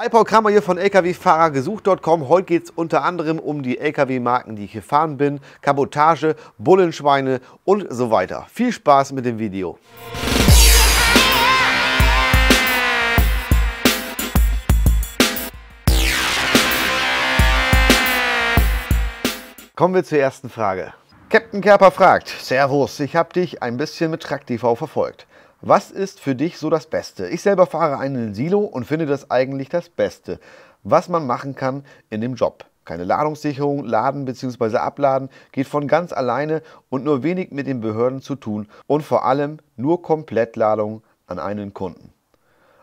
Hi, Paul Kramer hier von lkw-fahrergesucht.com. Heute geht es unter anderem um die lkw-Marken, die ich gefahren bin, Kabotage, Bullenschweine und so weiter. Viel Spaß mit dem Video. Kommen wir zur ersten Frage. Captain Kerper fragt, Servus, ich habe dich ein bisschen mit TrackTV verfolgt. Was ist für dich so das Beste? Ich selber fahre einen Silo und finde das eigentlich das Beste, was man machen kann in dem Job. Keine Ladungssicherung, Laden bzw. Abladen geht von ganz alleine und nur wenig mit den Behörden zu tun und vor allem nur Komplettladung an einen Kunden.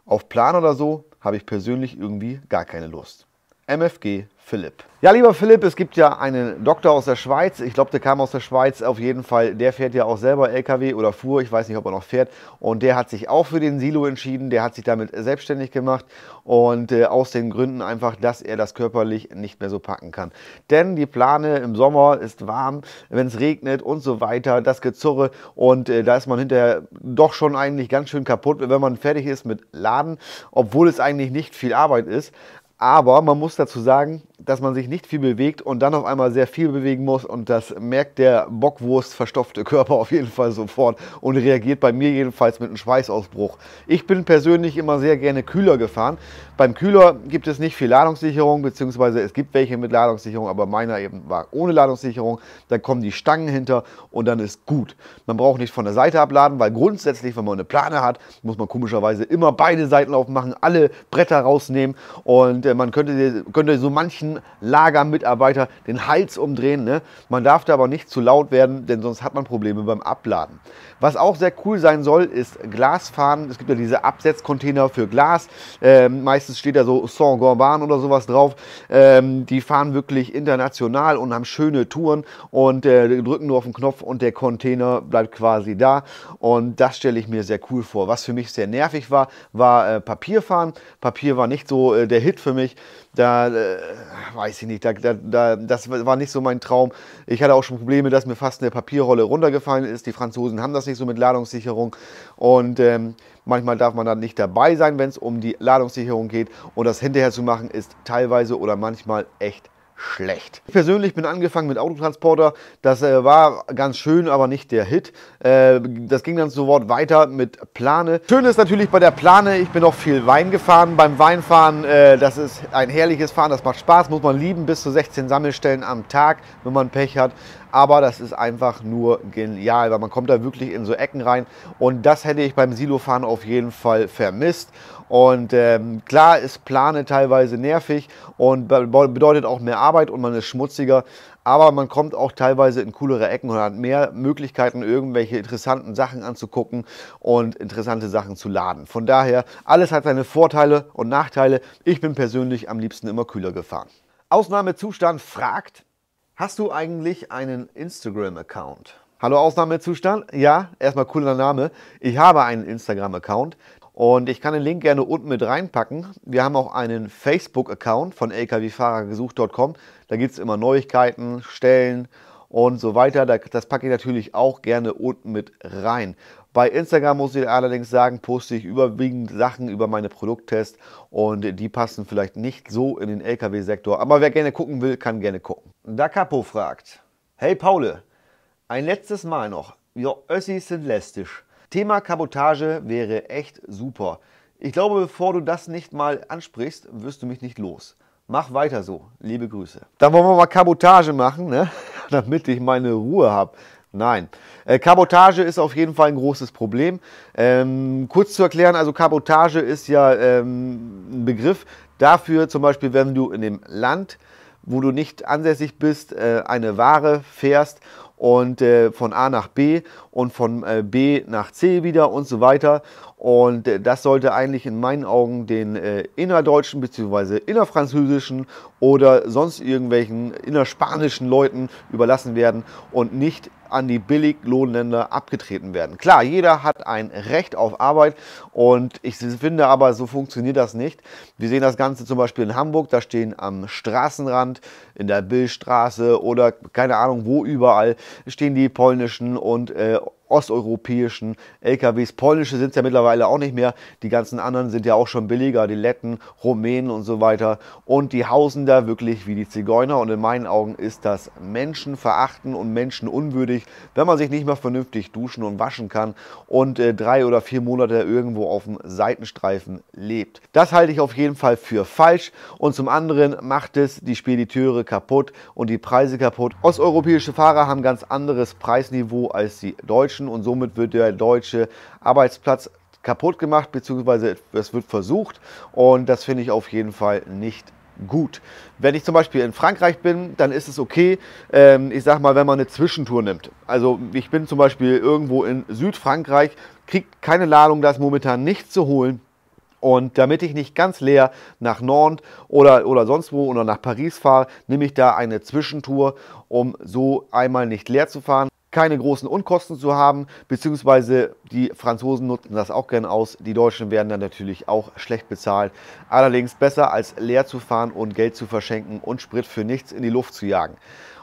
Auf Plan oder so habe ich persönlich irgendwie gar keine Lust. MFG Philipp. Ja, lieber Philipp, es gibt ja einen Doktor aus der Schweiz. Ich glaube, der kam aus der Schweiz auf jeden Fall. Der fährt ja auch selber LKW oder fuhr. Ich weiß nicht, ob er noch fährt. Und der hat sich auch für den Silo entschieden. Der hat sich damit selbstständig gemacht. Und äh, aus den Gründen einfach, dass er das körperlich nicht mehr so packen kann. Denn die Plane im Sommer ist warm, wenn es regnet und so weiter. Das Gezurre. Und äh, da ist man hinterher doch schon eigentlich ganz schön kaputt, wenn man fertig ist mit Laden. Obwohl es eigentlich nicht viel Arbeit ist. Aber man muss dazu sagen, dass man sich nicht viel bewegt und dann auf einmal sehr viel bewegen muss. Und das merkt der Bockwurst verstopfte Körper auf jeden Fall sofort und reagiert bei mir jedenfalls mit einem Schweißausbruch. Ich bin persönlich immer sehr gerne Kühler gefahren. Beim Kühler gibt es nicht viel Ladungssicherung, beziehungsweise es gibt welche mit Ladungssicherung, aber meiner eben war ohne Ladungssicherung. Da kommen die Stangen hinter und dann ist gut. Man braucht nicht von der Seite abladen, weil grundsätzlich, wenn man eine Plane hat, muss man komischerweise immer beide Seiten aufmachen, alle Bretter rausnehmen und äh, man könnte, könnte so manchen typischen Lagermitarbeiter den Hals umdrehen. Ne? Man darf da aber nicht zu laut werden, denn sonst hat man Probleme beim Abladen. Was auch sehr cool sein soll, ist Glasfahnen. Es gibt ja diese Absetzcontainer für Glas. Ähm, meistens steht da so Saint Gobain oder sowas drauf. Ähm, die fahren wirklich international und haben schöne Touren und äh, drücken nur auf den Knopf und der Container bleibt quasi da. Und das stelle ich mir sehr cool vor. Was für mich sehr nervig war, war äh, Papierfahren. Papier war nicht so äh, der Hit für mich. Da äh, weiß ich nicht, da, da, das war nicht so mein Traum. Ich hatte auch schon Probleme, dass mir fast eine Papierrolle runtergefallen ist. Die Franzosen haben das nicht so mit Ladungssicherung. Und ähm, manchmal darf man dann nicht dabei sein, wenn es um die Ladungssicherung geht. Und das hinterher zu machen, ist teilweise oder manchmal echt schlecht. Ich persönlich bin angefangen mit Autotransporter. Das äh, war ganz schön, aber nicht der Hit. Äh, das ging dann sofort weiter mit Plane. Schön ist natürlich bei der Plane, ich bin auch viel Wein gefahren. Beim Weinfahren, äh, das ist ein herrliches Fahren, das macht Spaß, muss man lieben. Bis zu 16 Sammelstellen am Tag, wenn man Pech hat. Aber das ist einfach nur genial, weil man kommt da wirklich in so Ecken rein. Und das hätte ich beim Silofahren auf jeden Fall vermisst. Und ähm, klar ist Plane teilweise nervig und bedeutet auch mehr Arbeit und man ist schmutziger. Aber man kommt auch teilweise in coolere Ecken und hat mehr Möglichkeiten, irgendwelche interessanten Sachen anzugucken und interessante Sachen zu laden. Von daher, alles hat seine Vorteile und Nachteile. Ich bin persönlich am liebsten immer kühler gefahren. Ausnahmezustand fragt, hast du eigentlich einen Instagram-Account? Hallo Ausnahmezustand. Ja, erstmal cooler Name. Ich habe einen Instagram-Account. Und ich kann den Link gerne unten mit reinpacken. Wir haben auch einen Facebook-Account von lkw Da gibt es immer Neuigkeiten, Stellen und so weiter. Das packe ich natürlich auch gerne unten mit rein. Bei Instagram muss ich allerdings sagen, poste ich überwiegend Sachen über meine Produkttests und die passen vielleicht nicht so in den Lkw-Sektor. Aber wer gerne gucken will, kann gerne gucken. Da Capo fragt, hey Paule, ein letztes Mal noch, wir Össis sind lästig. Thema Kabotage wäre echt super. Ich glaube, bevor du das nicht mal ansprichst, wirst du mich nicht los. Mach weiter so. Liebe Grüße. Dann wollen wir mal Kabotage machen, ne? damit ich meine Ruhe habe. Nein. Äh, Kabotage ist auf jeden Fall ein großes Problem. Ähm, kurz zu erklären, also Kabotage ist ja ähm, ein Begriff dafür, zum Beispiel, wenn du in dem Land, wo du nicht ansässig bist, äh, eine Ware fährst und äh, von A nach B und von äh, B nach C wieder und so weiter. Und äh, das sollte eigentlich in meinen Augen den äh, innerdeutschen bzw. innerfranzösischen oder sonst irgendwelchen innerspanischen Leuten überlassen werden und nicht an die Billiglohnländer abgetreten werden. Klar, jeder hat ein Recht auf Arbeit und ich finde aber, so funktioniert das nicht. Wir sehen das Ganze zum Beispiel in Hamburg, da stehen am Straßenrand, in der Billstraße oder keine Ahnung wo überall, stehen die polnischen und äh, osteuropäischen LKWs. Polnische sind es ja mittlerweile auch nicht mehr. Die ganzen anderen sind ja auch schon billiger, die Letten, Rumänen und so weiter. Und die hausen da wirklich wie die Zigeuner. Und in meinen Augen ist das Menschenverachten und menschenunwürdig, wenn man sich nicht mal vernünftig duschen und waschen kann und äh, drei oder vier Monate irgendwo auf dem Seitenstreifen lebt. Das halte ich auf jeden Fall für falsch. Und zum anderen macht es die Spediteure kaputt und die Preise kaputt. Osteuropäische Fahrer haben ganz anderes Preisniveau als die Deutschen. Deutschen und somit wird der deutsche Arbeitsplatz kaputt gemacht, beziehungsweise es wird versucht und das finde ich auf jeden Fall nicht gut. Wenn ich zum Beispiel in Frankreich bin, dann ist es okay, ähm, ich sag mal, wenn man eine Zwischentour nimmt. Also ich bin zum Beispiel irgendwo in Südfrankreich, kriege keine Ladung, da ist momentan nichts zu holen. Und damit ich nicht ganz leer nach Nantes oder, oder sonst wo oder nach Paris fahre, nehme ich da eine Zwischentour, um so einmal nicht leer zu fahren keine großen Unkosten zu haben, beziehungsweise die Franzosen nutzen das auch gern aus. Die Deutschen werden dann natürlich auch schlecht bezahlt. Allerdings besser als leer zu fahren und Geld zu verschenken und Sprit für nichts in die Luft zu jagen.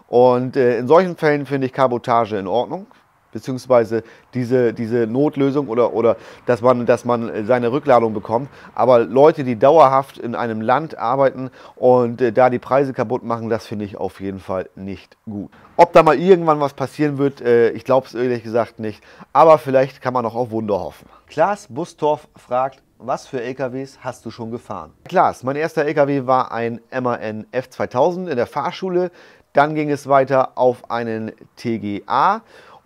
Und äh, in solchen Fällen finde ich Kabotage in Ordnung beziehungsweise diese, diese Notlösung oder, oder dass, man, dass man seine Rückladung bekommt. Aber Leute, die dauerhaft in einem Land arbeiten und äh, da die Preise kaputt machen, das finde ich auf jeden Fall nicht gut. Ob da mal irgendwann was passieren wird, äh, ich glaube es ehrlich gesagt nicht. Aber vielleicht kann man auch auf Wunder hoffen. Klaas Bustorf fragt, was für LKWs hast du schon gefahren? Klaas, mein erster LKW war ein MAN F2000 in der Fahrschule. Dann ging es weiter auf einen TGA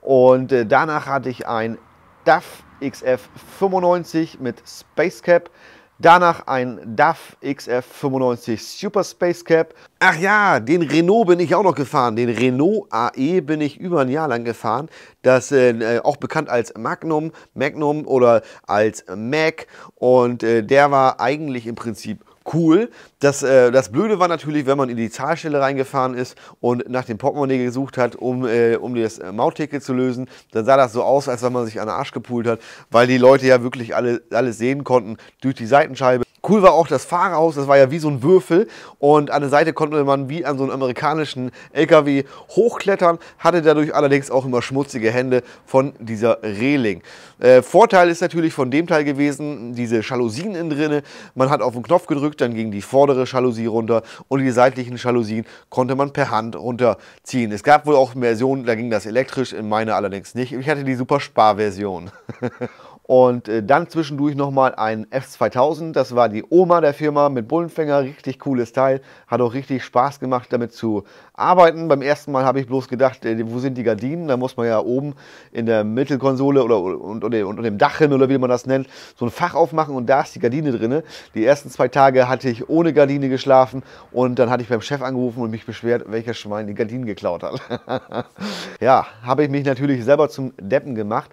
und äh, danach hatte ich ein DAF XF 95 mit Space Cap. Danach ein DAF XF95 Super Space Cap. Ach ja, den Renault bin ich auch noch gefahren. Den Renault AE bin ich über ein Jahr lang gefahren. Das äh, äh, auch bekannt als Magnum, Magnum oder als Mac. Und äh, der war eigentlich im Prinzip cool. Das, äh, das Blöde war natürlich, wenn man in die Zahlstelle reingefahren ist und nach dem Portemonnaie gesucht hat, um, äh, um das äh, Mautticket zu lösen, dann sah das so aus, als wenn man sich an den Arsch gepult hat, weil die Leute ja wirklich alle, alles sehen konnten durch die Seitenscheibe. Cool war auch das Fahrerhaus, das war ja wie so ein Würfel und an der Seite konnte man wie an so einem amerikanischen LKW hochklettern, hatte dadurch allerdings auch immer schmutzige Hände von dieser Reling. Äh, Vorteil ist natürlich von dem Teil gewesen, diese Jalousien innen drinne. Man hat auf den Knopf gedrückt, dann ging die vordere Jalousie runter und die seitlichen Jalousien konnte man per Hand runterziehen. Es gab wohl auch Versionen, da ging das elektrisch, in meiner allerdings nicht. Ich hatte die super Sparversion. Und äh, dann zwischendurch nochmal ein F2000. Das war die Oma der Firma mit Bullenfänger. Richtig cooles Teil. Hat auch richtig Spaß gemacht, damit zu arbeiten. Beim ersten Mal habe ich bloß gedacht, äh, wo sind die Gardinen? Da muss man ja oben in der Mittelkonsole oder unter dem, unter dem Dach hin oder wie man das nennt, so ein Fach aufmachen und da ist die Gardine drin. Die ersten zwei Tage hatte ich ohne Gardine geschlafen und dann hatte ich beim Chef angerufen und mich beschwert, welcher Schwein die Gardinen geklaut hat. ja, habe ich mich natürlich selber zum Deppen gemacht.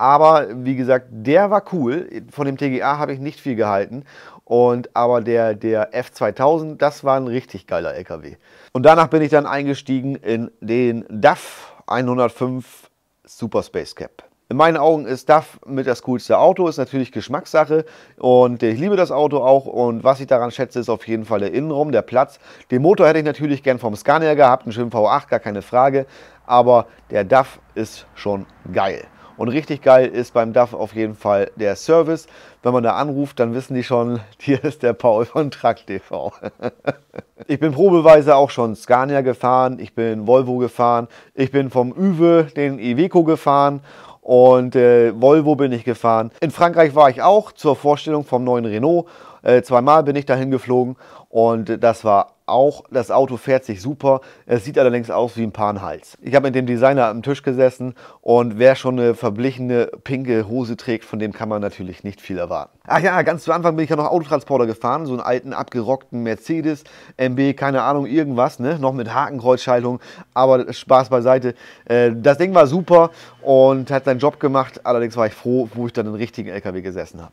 Aber wie gesagt, der war cool. Von dem TGA habe ich nicht viel gehalten. Und, aber der, der F2000, das war ein richtig geiler LKW. Und danach bin ich dann eingestiegen in den DAF 105 Super Space Cap. In meinen Augen ist DAF mit das coolste Auto, ist natürlich Geschmackssache und ich liebe das Auto auch und was ich daran schätze, ist auf jeden Fall der Innenraum, der Platz. Den Motor hätte ich natürlich gern vom Scania gehabt, einen schönen V8, gar keine Frage, aber der DAF ist schon geil. Und richtig geil ist beim DAF auf jeden Fall der Service. Wenn man da anruft, dann wissen die schon, hier ist der Paul von Truck TV. ich bin probeweise auch schon Scania gefahren, ich bin Volvo gefahren, ich bin vom Uwe den Iveco gefahren und äh, Volvo bin ich gefahren. In Frankreich war ich auch zur Vorstellung vom neuen Renault äh, zweimal bin ich dahin geflogen und das war auch, das Auto fährt sich super. Es sieht allerdings aus wie ein Panhals. Ich habe mit dem Designer am Tisch gesessen und wer schon eine verblichene pinke Hose trägt, von dem kann man natürlich nicht viel erwarten. Ach ja, ganz zu Anfang bin ich ja noch Autotransporter gefahren, so einen alten abgerockten Mercedes, MB, keine Ahnung, irgendwas, ne? noch mit Hakenkreuzschaltung, aber Spaß beiseite. Äh, das Ding war super und hat seinen Job gemacht, allerdings war ich froh, wo ich dann den richtigen LKW gesessen habe.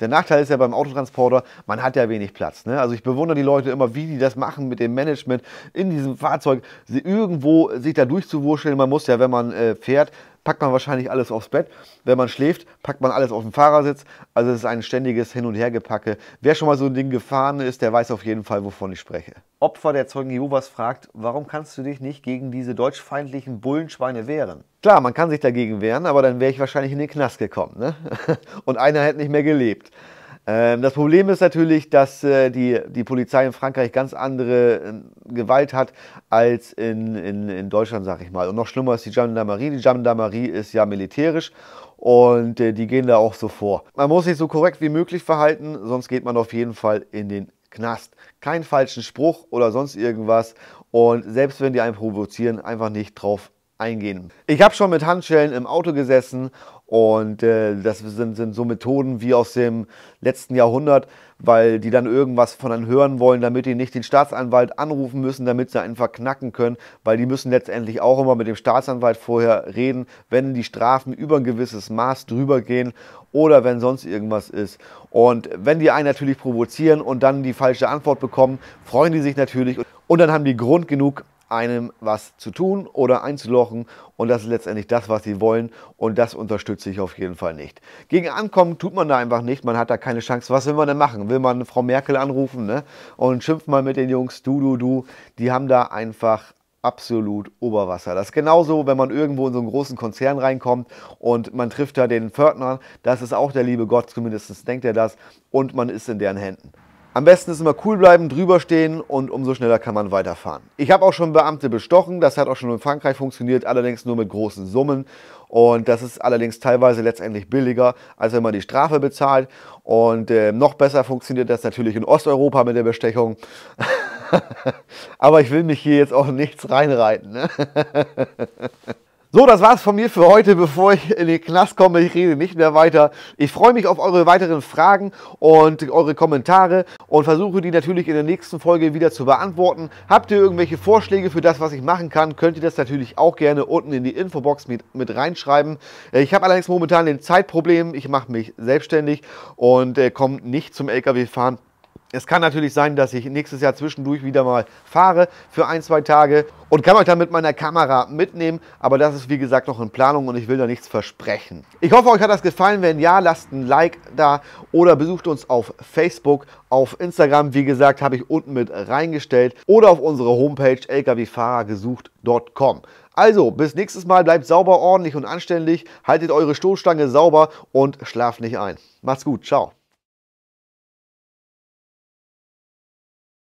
Der Nachteil ist ja beim Autotransporter, man hat ja wenig Platz. Ne? Also ich bewundere die Leute immer, wie die das machen mit dem Management in diesem Fahrzeug, sie irgendwo sich da durchzuwurscheln. Man muss ja, wenn man äh, fährt, packt man wahrscheinlich alles aufs Bett. Wenn man schläft, packt man alles auf den Fahrersitz. Also es ist ein ständiges Hin- und Hergepacke. Wer schon mal so ein Ding gefahren ist, der weiß auf jeden Fall, wovon ich spreche. Opfer der Zeugen Jehovas fragt, warum kannst du dich nicht gegen diese deutschfeindlichen Bullenschweine wehren? Klar, man kann sich dagegen wehren, aber dann wäre ich wahrscheinlich in den Knast gekommen. Ne? Und einer hätte nicht mehr gelebt. Ähm, das Problem ist natürlich, dass äh, die, die Polizei in Frankreich ganz andere ähm, Gewalt hat als in, in, in Deutschland, sag ich mal. Und noch schlimmer ist die Gendarmerie. Die Gendarmerie ist ja militärisch und äh, die gehen da auch so vor. Man muss sich so korrekt wie möglich verhalten, sonst geht man auf jeden Fall in den Knast. Keinen falschen Spruch oder sonst irgendwas. Und selbst wenn die einen provozieren, einfach nicht drauf eingehen. Ich habe schon mit Handschellen im Auto gesessen und äh, das sind, sind so Methoden wie aus dem letzten Jahrhundert, weil die dann irgendwas von einem hören wollen, damit die nicht den Staatsanwalt anrufen müssen, damit sie einen verknacken können, weil die müssen letztendlich auch immer mit dem Staatsanwalt vorher reden, wenn die Strafen über ein gewisses Maß drüber gehen oder wenn sonst irgendwas ist. Und wenn die einen natürlich provozieren und dann die falsche Antwort bekommen, freuen die sich natürlich und dann haben die Grund genug, einem was zu tun oder einzulochen und das ist letztendlich das, was sie wollen und das unterstütze ich auf jeden Fall nicht. Gegen Ankommen tut man da einfach nicht, man hat da keine Chance. Was will man denn machen? Will man Frau Merkel anrufen ne? und schimpft mal mit den Jungs, du, du, du, die haben da einfach absolut Oberwasser. Das ist genauso, wenn man irgendwo in so einen großen Konzern reinkommt und man trifft da den Pförtner, das ist auch der liebe Gott, zumindest denkt er das, und man ist in deren Händen. Am besten ist immer cool bleiben, drüber stehen und umso schneller kann man weiterfahren. Ich habe auch schon Beamte bestochen, das hat auch schon in Frankreich funktioniert, allerdings nur mit großen Summen. Und das ist allerdings teilweise letztendlich billiger, als wenn man die Strafe bezahlt. Und äh, noch besser funktioniert das natürlich in Osteuropa mit der Bestechung. Aber ich will mich hier jetzt auch nichts reinreiten. Ne? So, das war's von mir für heute, bevor ich in den Knast komme. Ich rede nicht mehr weiter. Ich freue mich auf eure weiteren Fragen und eure Kommentare und versuche die natürlich in der nächsten Folge wieder zu beantworten. Habt ihr irgendwelche Vorschläge für das, was ich machen kann, könnt ihr das natürlich auch gerne unten in die Infobox mit, mit reinschreiben. Äh, ich habe allerdings momentan ein Zeitproblem. Ich mache mich selbstständig und äh, komme nicht zum LKW-Fahren. Es kann natürlich sein, dass ich nächstes Jahr zwischendurch wieder mal fahre für ein, zwei Tage und kann euch dann mit meiner Kamera mitnehmen. Aber das ist wie gesagt noch in Planung und ich will da nichts versprechen. Ich hoffe, euch hat das gefallen. Wenn ja, lasst ein Like da oder besucht uns auf Facebook, auf Instagram. Wie gesagt, habe ich unten mit reingestellt oder auf unsere Homepage lkwfahrergesucht.com. Also, bis nächstes Mal. Bleibt sauber, ordentlich und anständig. Haltet eure Stoßstange sauber und schlaft nicht ein. Macht's gut. Ciao.